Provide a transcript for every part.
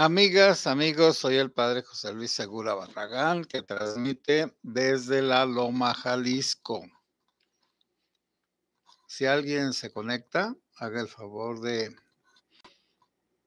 Amigas, amigos, soy el padre José Luis Segura Barragán, que transmite desde la Loma, Jalisco. Si alguien se conecta, haga el favor de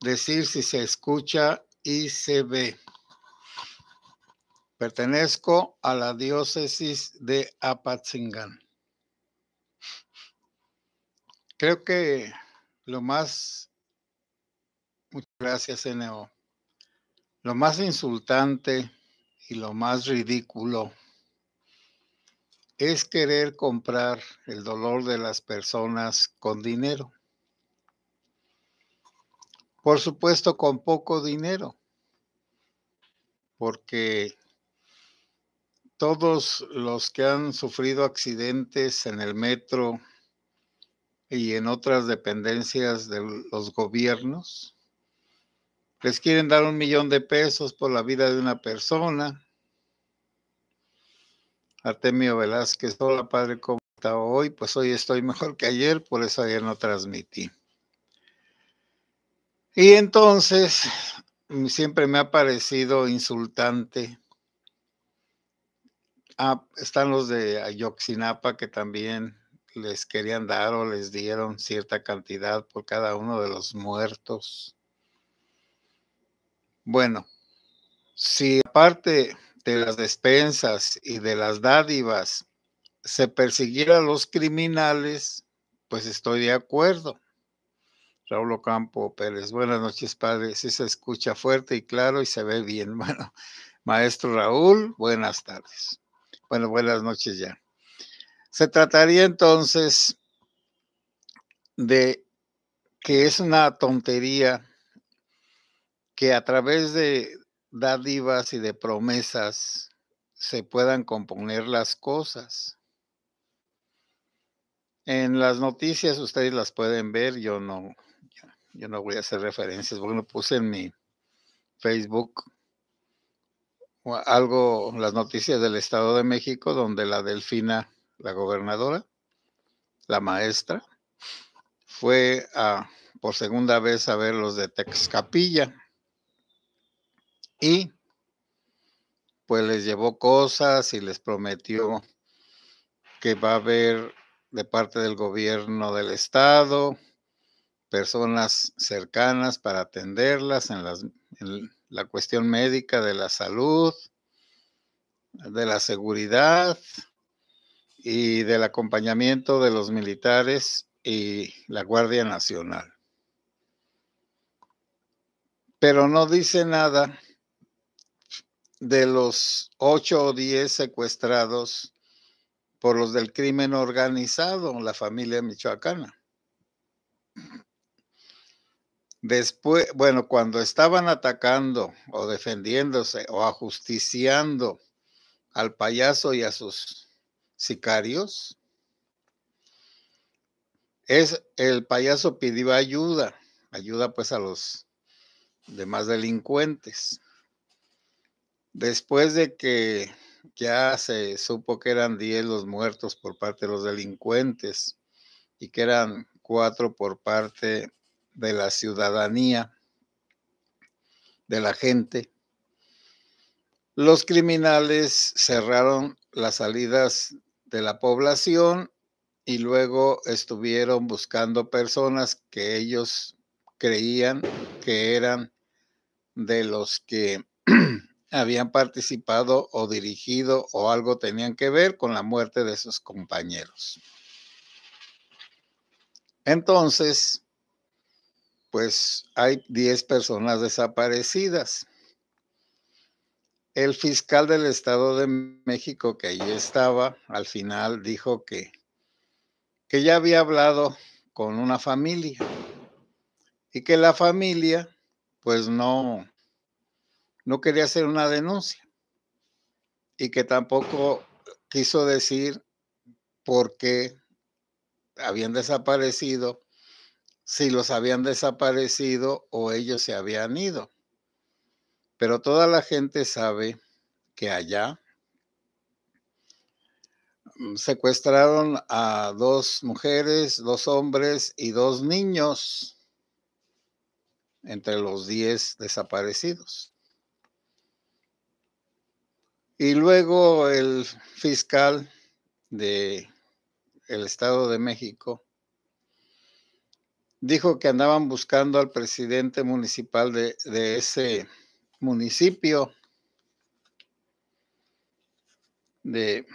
decir si se escucha y se ve. Pertenezco a la diócesis de Apatzingán. Creo que lo más... Muchas gracias, NO. Lo más insultante y lo más ridículo es querer comprar el dolor de las personas con dinero. Por supuesto, con poco dinero, porque todos los que han sufrido accidentes en el metro y en otras dependencias de los gobiernos les quieren dar un millón de pesos por la vida de una persona. Artemio Velázquez, hola padre, ¿cómo está hoy? Pues hoy estoy mejor que ayer, por eso ayer no transmití. Y entonces, siempre me ha parecido insultante. Ah, están los de Ayoxinapa que también les querían dar o les dieron cierta cantidad por cada uno de los muertos. Bueno, si aparte de las despensas y de las dádivas se persiguiera a los criminales, pues estoy de acuerdo. Raúl Campo Pérez, buenas noches, padre. Sí se escucha fuerte y claro y se ve bien. Bueno, maestro Raúl, buenas tardes. Bueno, buenas noches ya. Se trataría entonces de que es una tontería que a través de dádivas y de promesas se puedan componer las cosas. En las noticias ustedes las pueden ver, yo no, yo no voy a hacer referencias, porque no puse en mi Facebook algo, las noticias del Estado de México, donde la delfina, la gobernadora, la maestra, fue a, por segunda vez a ver los de Texcapilla y pues les llevó cosas y les prometió que va a haber de parte del gobierno del estado personas cercanas para atenderlas en, las, la cuestión médica de la salud, de la seguridad y del acompañamiento de los militares y la Guardia Nacional. Pero no dice nada de los ocho o diez secuestrados por los del crimen organizado, la familia michoacana. Después, bueno, cuando estaban atacando o defendiéndose o ajusticiando al payaso y a sus sicarios, es, el payaso pidió ayuda, ayuda pues a los demás delincuentes. Después de que ya se supo que eran 10 los muertos por parte de los delincuentes y que eran 4 por parte de la ciudadanía, de la gente, los criminales cerraron las salidas de la población y luego estuvieron buscando personas que ellos creían que eran de los que habían participado o dirigido o algo tenían que ver con la muerte de sus compañeros. Entonces, pues hay 10 personas desaparecidas. El fiscal del Estado de México que allí estaba, al final dijo que, que ya había hablado con una familia y que la familia pues no, no quería hacer una denuncia y que tampoco quiso decir por qué habían desaparecido, si los habían desaparecido o ellos se habían ido. Pero toda la gente sabe que allá secuestraron a dos mujeres, dos hombres y dos niños entre los diez desaparecidos. Y luego el fiscal de el Estado de México dijo que andaban buscando al presidente municipal de, de ese municipio de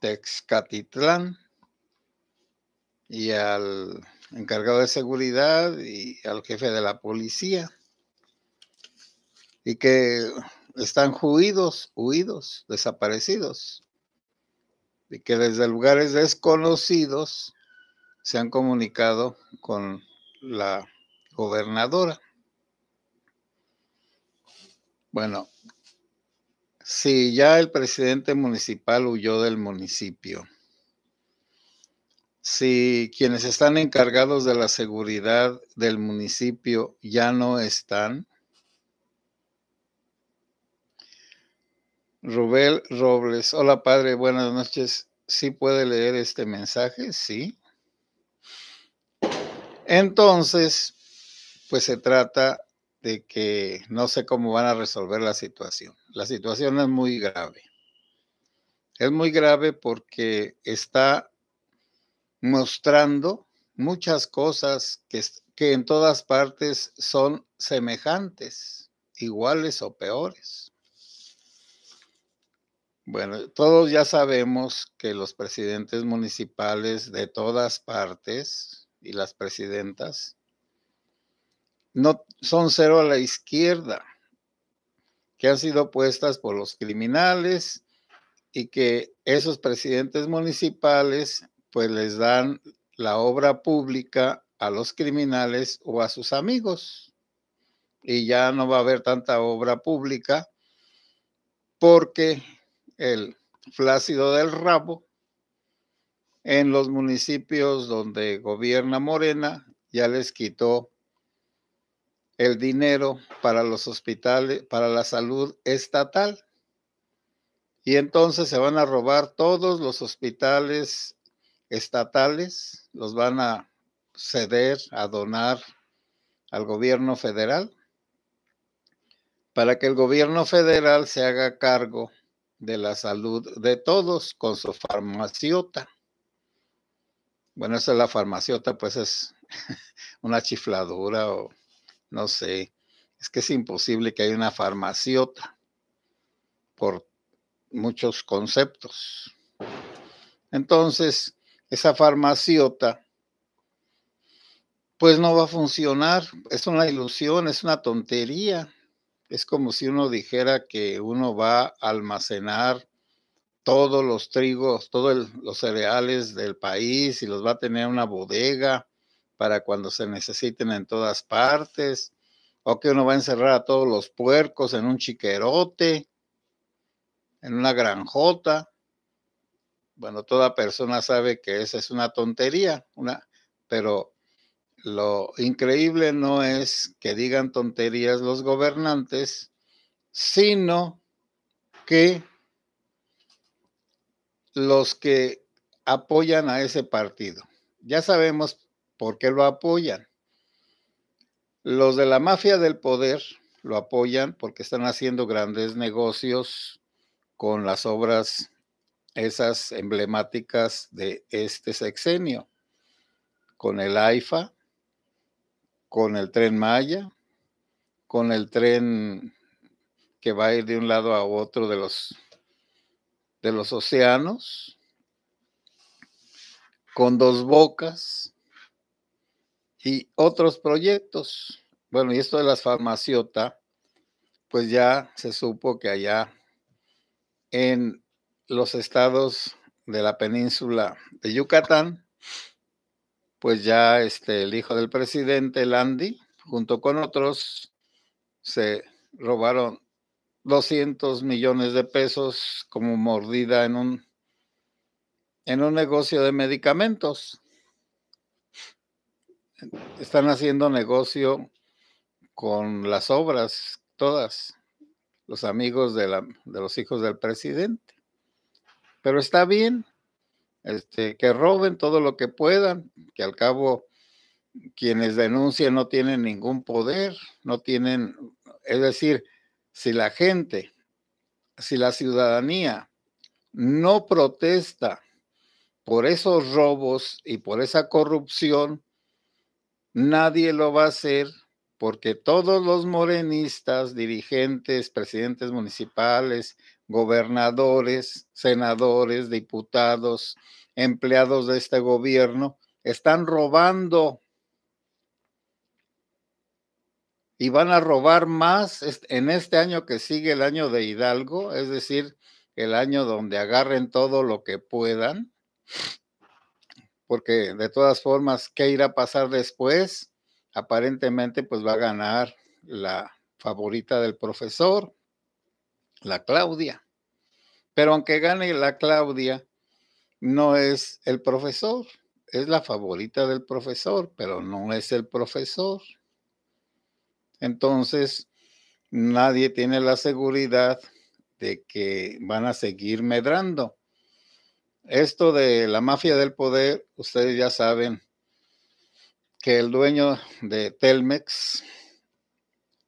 Texcatitlán y al encargado de seguridad y al jefe de la policía y que están huidos, huidos, desaparecidos, y que desde lugares desconocidos se han comunicado con la gobernadora. Bueno, si ya el presidente municipal huyó del municipio, si quienes están encargados de la seguridad del municipio ya no están, Rubel Robles, hola padre, buenas noches. ¿Sí puede leer este mensaje? Sí. Entonces, pues se trata de que no sé cómo van a resolver la situación. La situación es muy grave. Es muy grave porque está mostrando muchas cosas que, que en todas partes son semejantes, iguales o peores. Bueno, todos ya sabemos que los presidentes municipales de todas partes y las presidentas no son cero a la izquierda, que han sido puestas por los criminales y que esos presidentes municipales pues les dan la obra pública a los criminales o a sus amigos. Y ya no va a haber tanta obra pública porque el flácido del rabo en los municipios donde gobierna Morena ya les quitó el dinero para los hospitales, para la salud estatal. Y entonces se van a robar todos los hospitales estatales, los van a ceder, a donar al gobierno federal, para que el gobierno federal se haga cargo de la salud de todos con su farmaciota. Bueno, esa es la farmaciota, pues es una chifladura o no sé. Es que es imposible que haya una farmaciota por muchos conceptos. Entonces, esa farmaciota, pues no va a funcionar. Es una ilusión, es una tontería es como si uno dijera que uno va a almacenar todos los trigos, todos los cereales del país y los va a tener una bodega para cuando se necesiten en todas partes, o que uno va a encerrar a todos los puercos en un chiquerote, en una granjota. Bueno, toda persona sabe que esa es una tontería, una, pero lo increíble no es que digan tonterías los gobernantes, sino que los que apoyan a ese partido. Ya sabemos por qué lo apoyan. Los de la mafia del poder lo apoyan porque están haciendo grandes negocios con las obras esas emblemáticas de este sexenio, con el AIFA, con el tren Maya, con el tren que va a ir de un lado a otro de los, de los océanos, con dos bocas y otros proyectos. Bueno, y esto de las farmaciotas, pues ya se supo que allá en los estados de la península de Yucatán, pues ya este, el hijo del presidente, Landy, junto con otros, se robaron 200 millones de pesos como mordida en un, en un negocio de medicamentos. Están haciendo negocio con las obras, todas, los amigos de, la, de los hijos del presidente. Pero está bien, este, que roben todo lo que puedan, que al cabo quienes denuncian no tienen ningún poder, no tienen, es decir, si la gente, si la ciudadanía no protesta por esos robos y por esa corrupción, nadie lo va a hacer porque todos los morenistas, dirigentes, presidentes municipales, gobernadores, senadores, diputados, empleados de este gobierno, están robando y van a robar más en este año que sigue el año de Hidalgo, es decir, el año donde agarren todo lo que puedan, porque de todas formas, ¿qué irá a pasar después? Aparentemente, pues va a ganar la favorita del profesor, la Claudia. Pero aunque gane la Claudia, no es el profesor, es la favorita del profesor, pero no es el profesor. Entonces, nadie tiene la seguridad de que van a seguir medrando. Esto de la mafia del poder, ustedes ya saben que el dueño de Telmex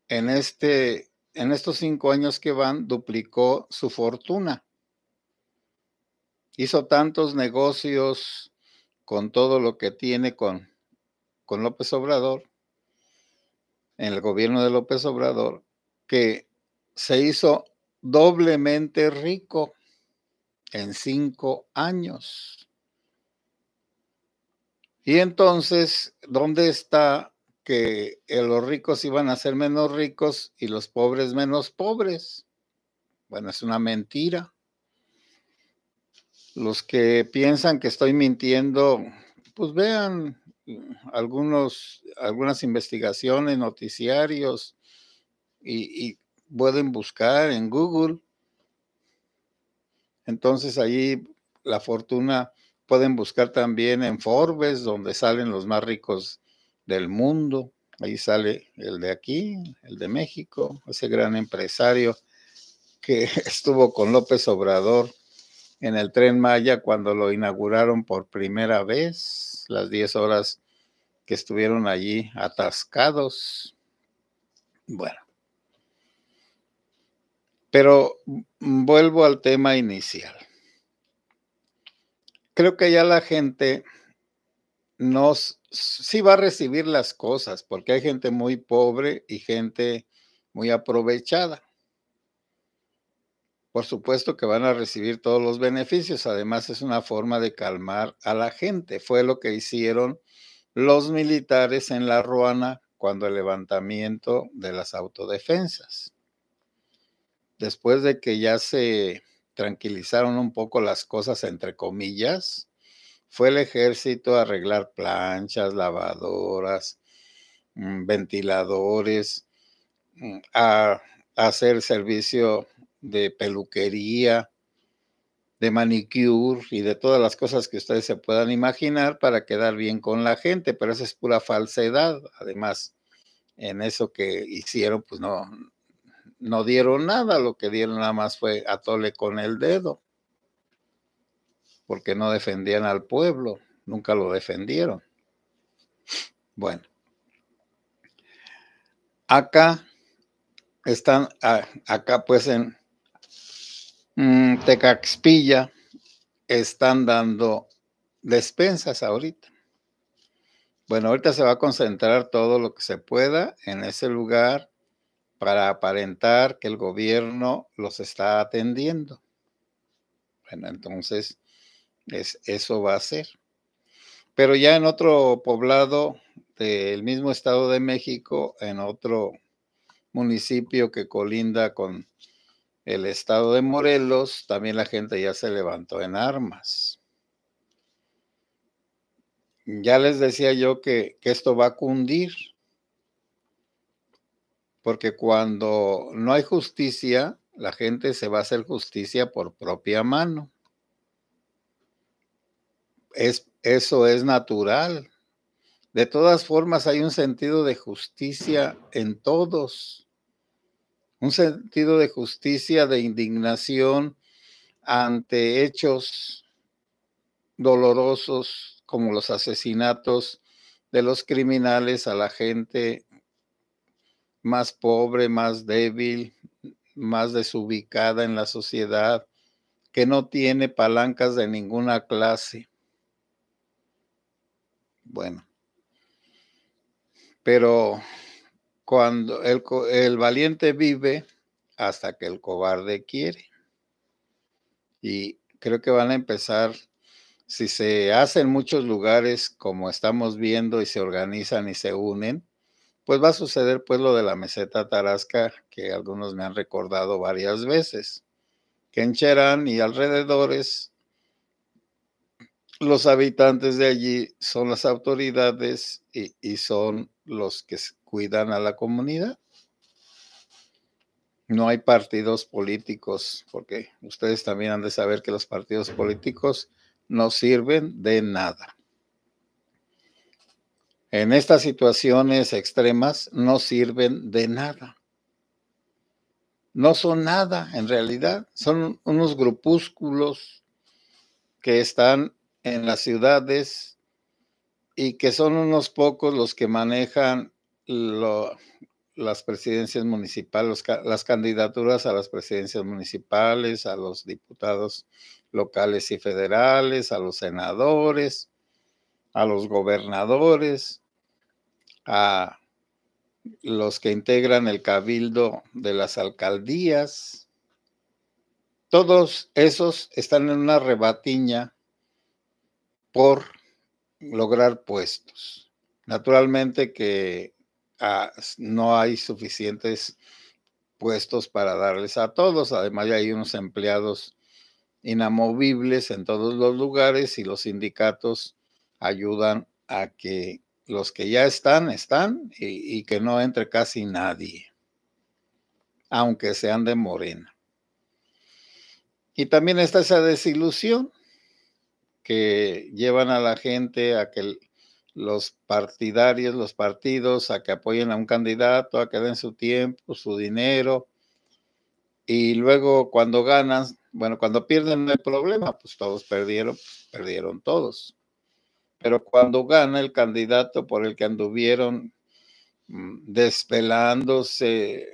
en, este, en estos cinco años que van duplicó su fortuna hizo tantos negocios con todo lo que tiene con, López Obrador, en el gobierno de López Obrador, que se hizo doblemente rico en cinco años. Y entonces, ¿dónde está que los ricos iban a ser menos ricos y los pobres menos pobres? Bueno, es una mentira. Los que piensan que estoy mintiendo, pues vean algunos, algunas investigaciones, noticiarios, y, pueden buscar en Google. Entonces allí la fortuna pueden buscar también en Forbes, donde salen los más ricos del mundo. Ahí sale el de aquí, el de México, ese gran empresario que estuvo con López Obrador en el tren Maya cuando lo inauguraron por primera vez, las 10 horas que estuvieron allí atascados. Bueno, pero vuelvo al tema inicial. Creo que ya la gente nos sí va a recibir las cosas, porque hay gente muy pobre y gente muy aprovechada por supuesto que van a recibir todos los beneficios. Además, es una forma de calmar a la gente. Fue lo que hicieron los militares en la Ruana cuando el levantamiento de las autodefensas. Después de que ya se tranquilizaron un poco las cosas, entre comillas, fue el ejército a arreglar planchas, lavadoras, mm, ventiladores, mm, a hacer servicio de peluquería, de manicure y de todas las cosas que ustedes se puedan imaginar para quedar bien con la gente, pero esa es pura falsedad. Además, en eso que hicieron, pues no, no dieron nada, lo que dieron nada más fue atole con el dedo, porque no defendían al pueblo, nunca lo defendieron. Bueno, acá están, ah, acá pues en Mm, Tecaxpilla están dando despensas ahorita. Bueno, ahorita se va a concentrar todo lo que se pueda en ese lugar para aparentar que el gobierno los está atendiendo. Bueno, entonces es, eso va a ser. Pero ya en otro poblado del mismo Estado de México, en otro municipio que colinda con el estado de Morelos, también la gente ya se levantó en armas. Ya les decía yo que, esto va a cundir, porque cuando no hay justicia, la gente se va a hacer justicia por propia mano. Es, eso es natural. De todas formas, hay un sentido de justicia en todos un sentido de justicia, de indignación ante hechos dolorosos como los asesinatos de los criminales a la gente más pobre, más débil, más desubicada en la sociedad, que no tiene palancas de ninguna clase. Bueno, pero cuando el, valiente vive hasta que el cobarde quiere. Y creo que van a empezar, si se hacen muchos lugares como estamos viendo y se organizan y se unen, pues va a suceder pues lo de la meseta Tarasca que algunos me han recordado varias veces, que en y alrededores los habitantes de allí son las autoridades y son los que cuidan a la comunidad. No hay partidos políticos, porque ustedes también han de saber que los partidos políticos no sirven de nada. En estas situaciones extremas no sirven de nada. No son nada en realidad, son unos grupúsculos que están en las ciudades y que son unos pocos los que manejan las presidencias municipales, las candidaturas a las presidencias municipales, a los diputados locales y federales, a los senadores, a los gobernadores, a los que integran el cabildo de las alcaldías. Todos esos están en una rebatiña por lograr puestos. Naturalmente que ah, no hay suficientes puestos para darles a todos, además hay unos empleados inamovibles en todos los lugares y los sindicatos ayudan a que los que ya están, están y, y que no entre casi nadie, aunque sean de morena. Y también está esa desilusión que llevan a la gente a que los partidarios, los partidos, a que apoyen a un candidato, a que den su tiempo, su dinero, y luego cuando ganan, bueno, cuando pierden el problema, pues todos perdieron, perdieron todos. Pero cuando gana el candidato por el que anduvieron mm, desvelándose,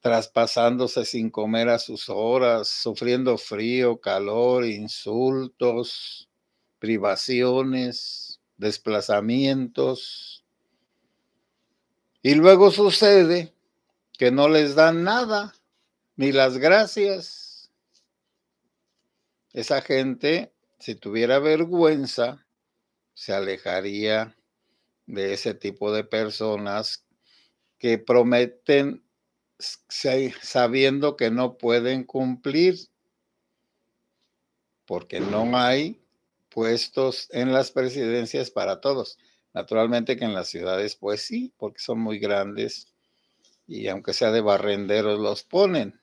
traspasándose sin comer a sus horas, sufriendo frío, calor, insultos, privaciones, desplazamientos. Y luego sucede que no les dan nada, ni las gracias. Esa gente, si tuviera vergüenza, se alejaría de ese tipo de personas que prometen sabiendo que no pueden cumplir porque no hay puestos en las presidencias para todos. Naturalmente que en las ciudades, pues sí, porque son muy grandes y aunque sea de barrenderos los ponen,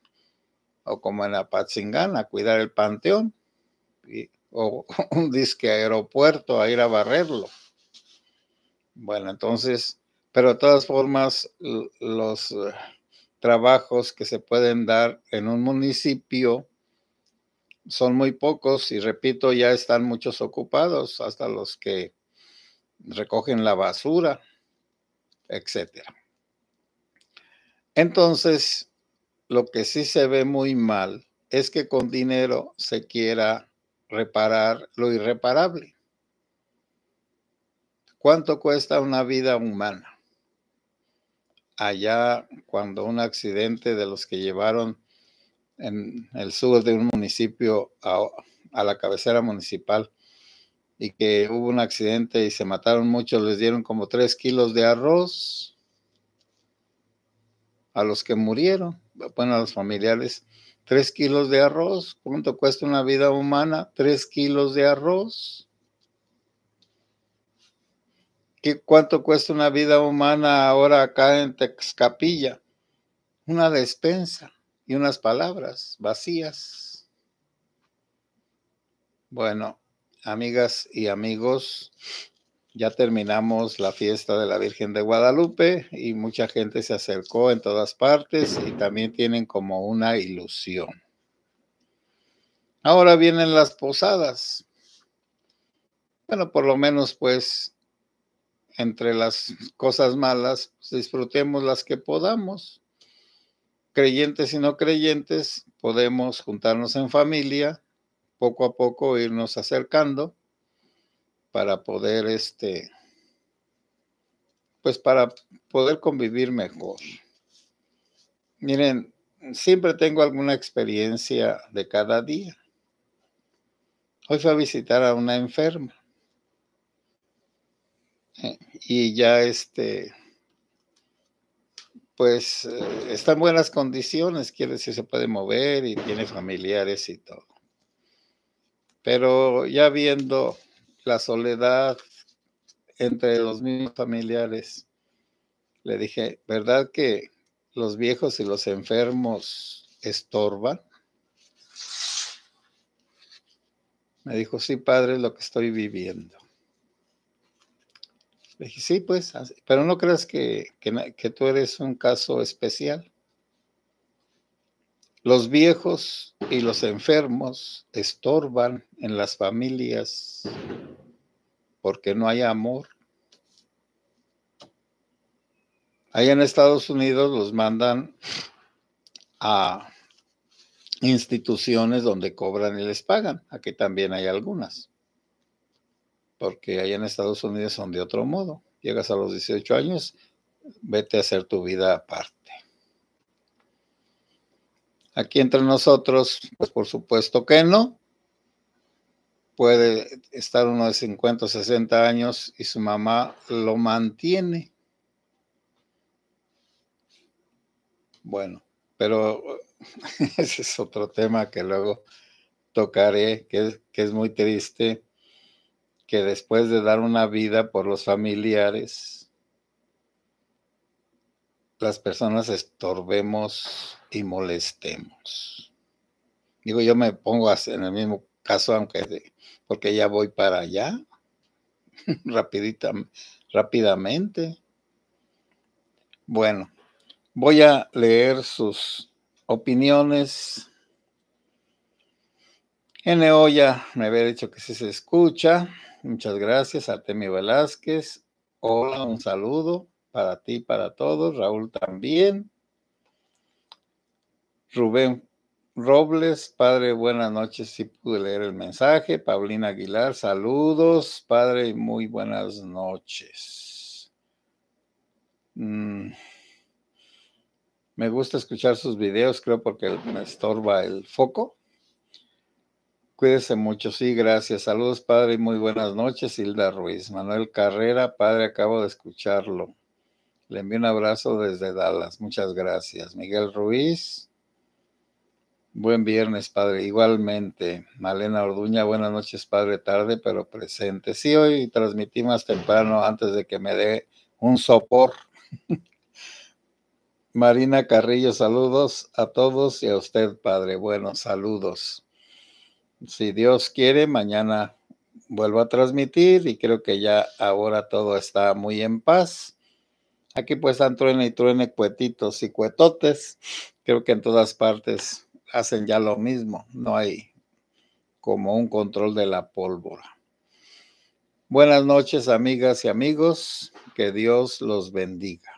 o como en Apatzingán, a cuidar el panteón, o un disque aeropuerto a ir a barrerlo. Bueno, entonces, pero de todas formas, los eh, trabajos que se pueden dar en un municipio son muy pocos y repito, ya están muchos ocupados, hasta los que recogen la basura, etcétera. Entonces, lo que sí se ve muy mal es que con dinero se quiera reparar lo irreparable. ¿Cuánto cuesta una vida humana? allá cuando un accidente de los que llevaron en el sur de un municipio a, la cabecera municipal y que hubo un accidente y se mataron muchos, les dieron como tres kilos de arroz a los que murieron, bueno, a los familiares, tres kilos de arroz, ¿cuánto cuesta una vida humana? Tres kilos de arroz. ¿Qué, ¿Cuánto cuesta una vida humana ahora acá en Texcapilla? Una despensa y unas palabras vacías. Bueno, amigas y amigos, ya terminamos la fiesta de la Virgen de Guadalupe y mucha gente se acercó en todas partes y también tienen como una ilusión. Ahora vienen las posadas. Bueno, por lo menos pues entre las cosas malas, pues, disfrutemos las que podamos. Creyentes y no creyentes, podemos juntarnos en familia, poco a poco irnos acercando para poder este pues para poder convivir mejor. Miren, siempre tengo alguna experiencia de cada día. Hoy fui a visitar a una enferma y ya este, pues eh, está en buenas condiciones, quiere decir, se puede mover y tiene familiares y todo. Pero ya viendo la soledad entre los mismos familiares, le dije, ¿verdad que los viejos y los enfermos estorban? Me dijo, sí, padre, es lo que estoy viviendo sí, pues, pero no creas que, tú eres un caso especial. Los viejos y los enfermos estorban en las familias porque no hay amor. ahí en Estados Unidos los mandan a instituciones donde cobran y les pagan. Aquí también hay algunas porque allá en Estados Unidos son de otro modo. Llegas a los 18 años, vete a hacer tu vida aparte. Aquí entre nosotros, pues por supuesto que no. Puede estar uno de 50 o 60 años y su mamá lo mantiene. Bueno, pero ese es otro tema que luego tocaré, que, que es muy triste después de dar una vida por los familiares, las personas estorbemos y molestemos. Digo, yo me pongo en el mismo caso, aunque porque ya voy para allá rapidita, rápidamente. Bueno, voy a leer sus opiniones NO ya me había dicho que sí se escucha. Muchas gracias, Artemio Velázquez. Hola, un saludo para ti, para todos. Raúl también. Rubén Robles, padre, buenas noches. Sí pude leer el mensaje. Paulina Aguilar, saludos, padre, muy buenas noches. Mm. Me gusta escuchar sus videos, creo, porque me estorba el foco. Cuídese mucho, sí, gracias. Saludos, padre, y muy buenas noches, Hilda Ruiz. Manuel Carrera, padre, acabo de escucharlo. Le envío un abrazo desde Dallas. Muchas gracias. Miguel Ruiz. Buen viernes, padre. Igualmente. Malena Orduña, buenas noches, padre. Tarde, pero presente. Sí, hoy transmití más temprano antes de que me dé un sopor. Marina Carrillo, saludos a todos y a usted, padre. Buenos saludos si Dios quiere, mañana vuelvo a transmitir y creo que ya ahora todo está muy en paz. Aquí pues dan en y truene cuetitos y cuetotes. Creo que en todas partes hacen ya lo mismo. No hay como un control de la pólvora. Buenas noches, amigas y amigos. Que Dios los bendiga.